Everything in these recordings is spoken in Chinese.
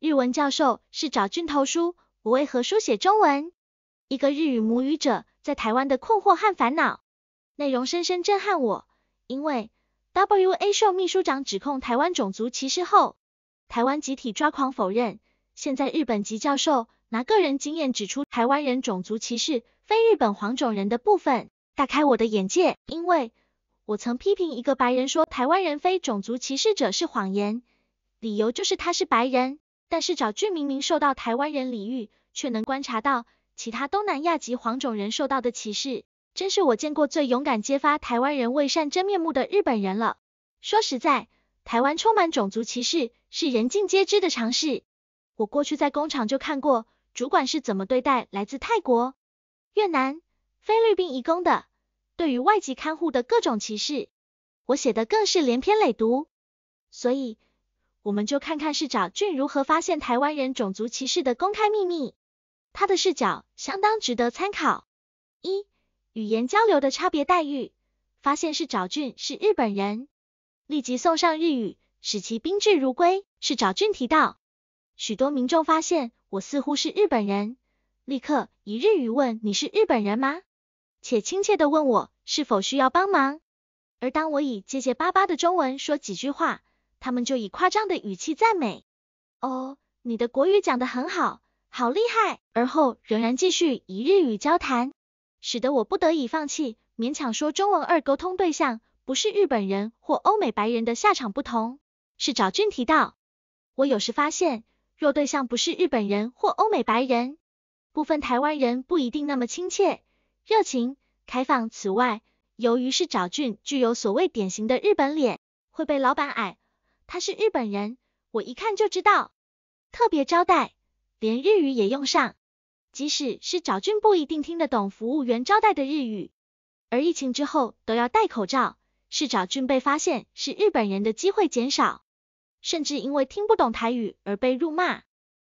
日文教授是找俊头书，我为何书写中文？一个日语母语者在台湾的困惑和烦恼，内容深深震撼我。因为 W A s h O w 秘书长指控台湾种族歧视后，台湾集体抓狂否认。现在日本籍教授拿个人经验指出台湾人种族歧视非日本黄种人的部分，大开我的眼界。因为，我曾批评一个白人说台湾人非种族歧视者是谎言，理由就是他是白人。但是找剧明明受到台湾人礼遇，却能观察到其他东南亚籍黄种人受到的歧视，真是我见过最勇敢揭发台湾人未善真面目的日本人了。说实在，台湾充满种族歧视，是人尽皆知的常试。我过去在工厂就看过主管是怎么对待来自泰国、越南、菲律宾移工的，对于外籍看护的各种歧视，我写的更是连篇累牍。所以。我们就看看是找俊如何发现台湾人种族歧视的公开秘密，他的视角相当值得参考。一、语言交流的差别待遇，发现是找俊是日本人，立即送上日语，使其宾至如归。是找俊提到，许多民众发现我似乎是日本人，立刻以日语问你是日本人吗？且亲切的问我是否需要帮忙。而当我以结结巴巴的中文说几句话。他们就以夸张的语气赞美，哦，你的国语讲得很好，好厉害。而后仍然继续以日语交谈，使得我不得已放弃，勉强说中文二沟通对象不是日本人或欧美白人的下场不同。是找俊提到，我有时发现，若对象不是日本人或欧美白人，部分台湾人不一定那么亲切、热情、开放。此外，由于是找俊具有所谓典型的日本脸，会被老板矮。他是日本人，我一看就知道。特别招待，连日语也用上。即使是找俊不一定听得懂服务员招待的日语。而疫情之后都要戴口罩，是找俊被发现是日本人的机会减少，甚至因为听不懂台语而被辱骂。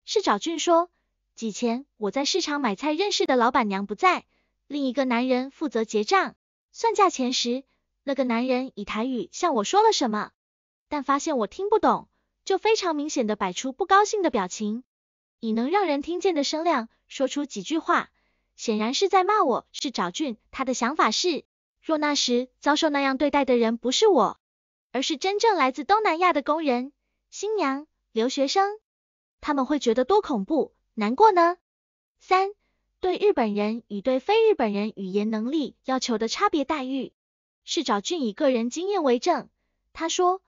是找俊说，几前我在市场买菜认识的老板娘不在，另一个男人负责结账，算价钱时，那个男人以台语向我说了什么？但发现我听不懂，就非常明显的摆出不高兴的表情，以能让人听见的声量说出几句话，显然是在骂我。是找俊，他的想法是，若那时遭受那样对待的人不是我，而是真正来自东南亚的工人、新娘、留学生，他们会觉得多恐怖、难过呢？三，对日本人与对非日本人语言能力要求的差别待遇，是找俊以个人经验为证，他说。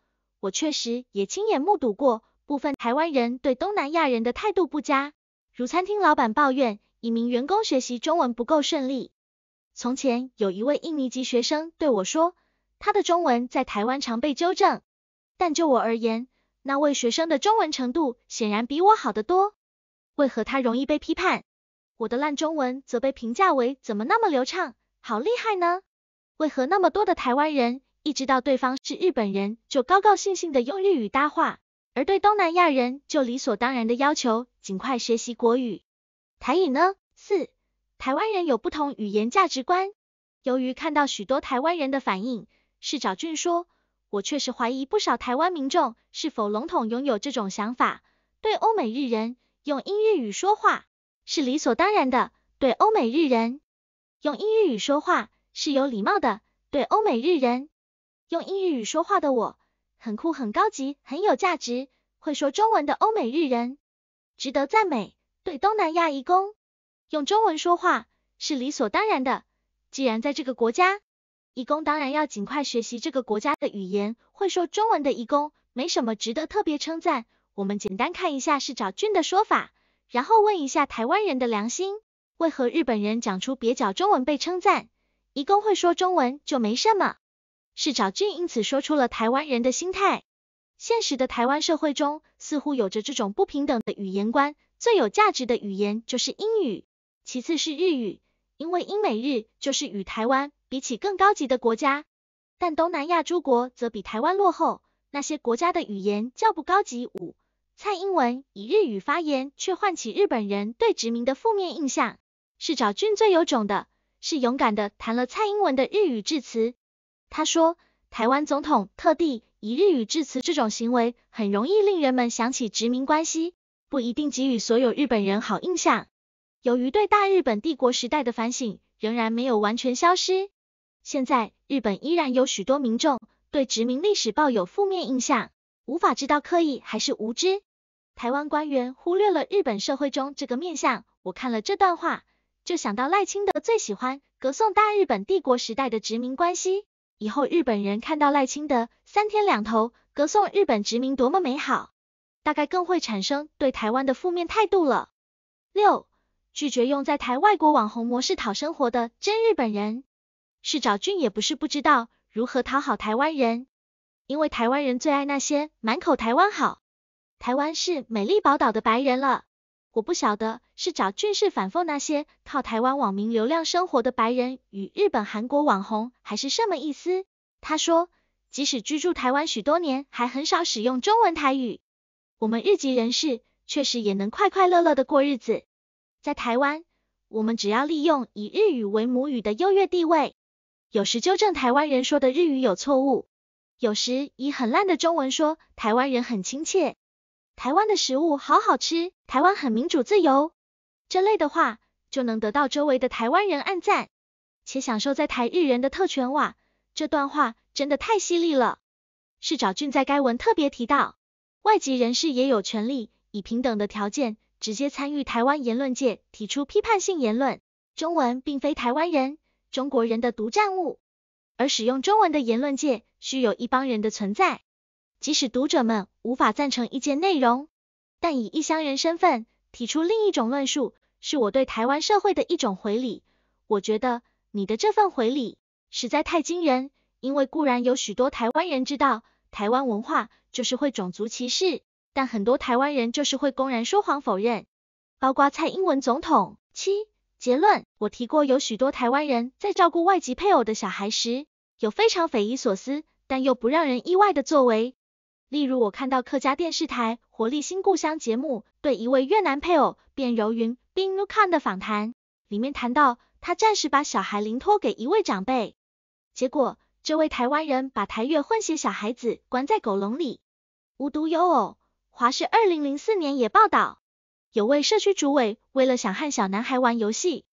我确实也亲眼目睹过部分台湾人对东南亚人的态度不佳，如餐厅老板抱怨一名员工学习中文不够顺利。从前有一位印尼籍学生对我说，他的中文在台湾常被纠正，但就我而言，那位学生的中文程度显然比我好得多。为何他容易被批判？我的烂中文则被评价为怎么那么流畅，好厉害呢？为何那么多的台湾人？一直到对方是日本人，就高高兴兴的用日语搭话，而对东南亚人就理所当然的要求尽快学习国语、台语呢？四、台湾人有不同语言价值观。由于看到许多台湾人的反应，市沼俊说，我确实怀疑不少台湾民众是否笼统拥有这种想法。对欧美日人用英日语说话是理所当然的，对欧美日人用英日语说话是有礼貌的，对欧美日人。用英语说话的我，很酷、很高级、很有价值。会说中文的欧美日人，值得赞美，对东南亚义工，用中文说话是理所当然的。既然在这个国家，义工当然要尽快学习这个国家的语言。会说中文的义工，没什么值得特别称赞。我们简单看一下是找俊的说法，然后问一下台湾人的良心，为何日本人讲出蹩脚中文被称赞，义工会说中文就没什么？是找俊因此说出了台湾人的心态。现实的台湾社会中，似乎有着这种不平等的语言观。最有价值的语言就是英语，其次是日语，因为英美日就是与台湾比起更高级的国家。但东南亚诸国则比台湾落后，那些国家的语言较不高级。五，蔡英文以日语发言，却唤起日本人对殖民的负面印象。是找俊最有种的，是勇敢的谈了蔡英文的日语致辞。他说，台湾总统特地以日语致辞，这种行为很容易令人们想起殖民关系，不一定给予所有日本人好印象。由于对大日本帝国时代的反省仍然没有完全消失，现在日本依然有许多民众对殖民历史抱有负面印象，无法知道刻意还是无知。台湾官员忽略了日本社会中这个面相。我看了这段话，就想到赖清德最喜欢歌颂大日本帝国时代的殖民关系。以后日本人看到赖清德三天两头歌颂日本殖民多么美好，大概更会产生对台湾的负面态度了。六拒绝用在台外国网红模式讨生活的真日本人，是找俊也不是不知道如何讨好台湾人，因为台湾人最爱那些满口台湾好、台湾是美丽宝岛的白人了。我不晓得是找俊士反讽那些靠台湾网民流量生活的白人与日本韩国网红，还是什么意思？他说，即使居住台湾许多年，还很少使用中文台语。我们日籍人士确实也能快快乐乐的过日子。在台湾，我们只要利用以日语为母语的优越地位，有时纠正台湾人说的日语有错误，有时以很烂的中文说台湾人很亲切。台湾的食物好好吃，台湾很民主自由，这类的话就能得到周围的台湾人暗赞，且享受在台日人的特权哇。这段话真的太犀利了，是找俊在该文特别提到，外籍人士也有权利以平等的条件直接参与台湾言论界，提出批判性言论。中文并非台湾人、中国人的独占物，而使用中文的言论界需有一帮人的存在。即使读者们无法赞成意见内容，但以异乡人身份提出另一种论述，是我对台湾社会的一种回礼。我觉得你的这份回礼实在太惊人，因为固然有许多台湾人知道台湾文化就是会种族歧视，但很多台湾人就是会公然说谎否认，包括蔡英文总统。七结论，我提过有许多台湾人在照顾外籍配偶的小孩时，有非常匪夷所思但又不让人意外的作为。例如，我看到客家电视台《活力新故乡》节目对一位越南配偶卞柔云 （Binh l u k a n 的访谈，里面谈到他暂时把小孩零托给一位长辈，结果这位台湾人把台越混血小孩子关在狗笼里。无独有偶，华视2004年也报道，有位社区主委为了想和小男孩玩游戏，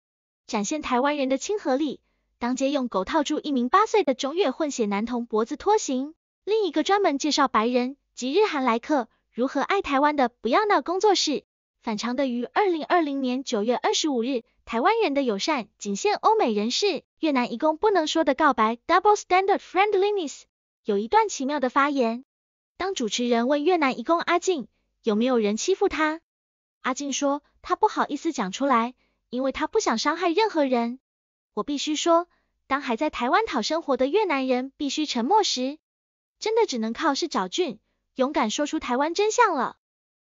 展现台湾人的亲和力，当街用狗套住一名八岁的中越混血男童脖子拖行。另一个专门介绍白人及日韩来客如何爱台湾的不要闹工作室，反常的于二零二零年九月二十五日，台湾人的友善仅限欧美人士。越南移工不能说的告白 Double Standard Friendliness 有一段奇妙的发言。当主持人问越南移工阿静有没有人欺负他，阿静说他不好意思讲出来，因为他不想伤害任何人。我必须说，当还在台湾讨生活的越南人必须沉默时，真的只能靠是找俊勇敢说出台湾真相了。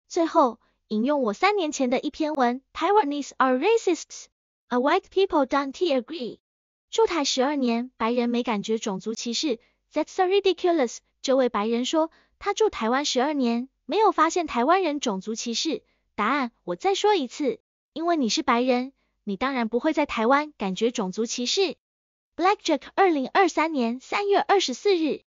最后引用我三年前的一篇文 t a i w a n s are racists, a white people don't agree。驻台十二年白人没感觉种族歧视，That's ridiculous。这位白人说他驻台湾十二年，没有发现台湾人种族歧视。答案我再说一次，因为你是白人，你当然不会在台湾感觉种族歧视。Black Jack 二零二三年三月二十四日。